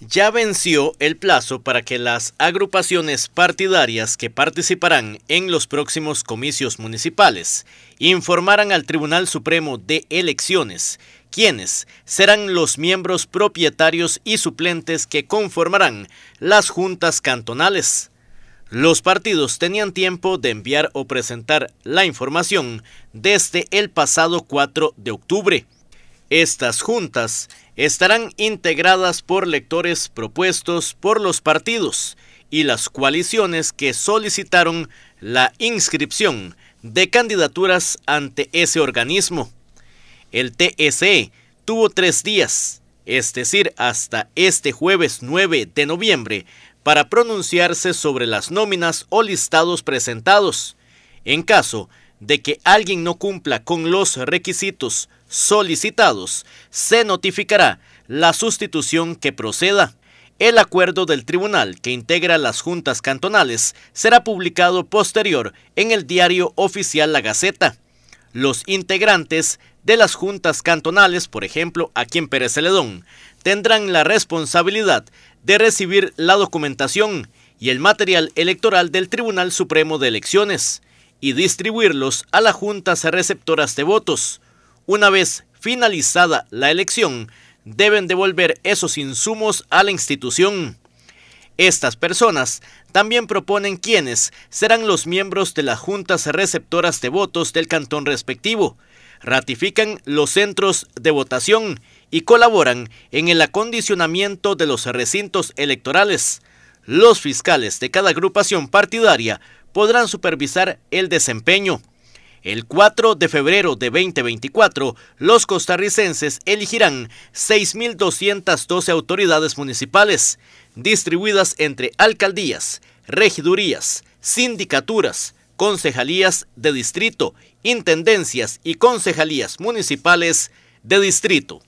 ya venció el plazo para que las agrupaciones partidarias que participarán en los próximos comicios municipales informaran al Tribunal Supremo de Elecciones quienes serán los miembros propietarios y suplentes que conformarán las juntas cantonales. Los partidos tenían tiempo de enviar o presentar la información desde el pasado 4 de octubre. Estas juntas estarán integradas por lectores propuestos por los partidos y las coaliciones que solicitaron la inscripción de candidaturas ante ese organismo. El TSE tuvo tres días, es decir, hasta este jueves 9 de noviembre, para pronunciarse sobre las nóminas o listados presentados. En caso de que alguien no cumpla con los requisitos solicitados, se notificará la sustitución que proceda. El acuerdo del tribunal que integra las juntas cantonales será publicado posterior en el diario oficial La Gaceta. Los integrantes de las juntas cantonales, por ejemplo, aquí en Pérez Celedón, tendrán la responsabilidad de recibir la documentación y el material electoral del Tribunal Supremo de Elecciones y distribuirlos a las juntas receptoras de votos. Una vez finalizada la elección, deben devolver esos insumos a la institución. Estas personas también proponen quiénes serán los miembros de las juntas receptoras de votos del cantón respectivo, ratifican los centros de votación y colaboran en el acondicionamiento de los recintos electorales. Los fiscales de cada agrupación partidaria podrán supervisar el desempeño. El 4 de febrero de 2024, los costarricenses elegirán 6.212 autoridades municipales, distribuidas entre alcaldías, regidurías, sindicaturas, concejalías de distrito, intendencias y concejalías municipales de distrito.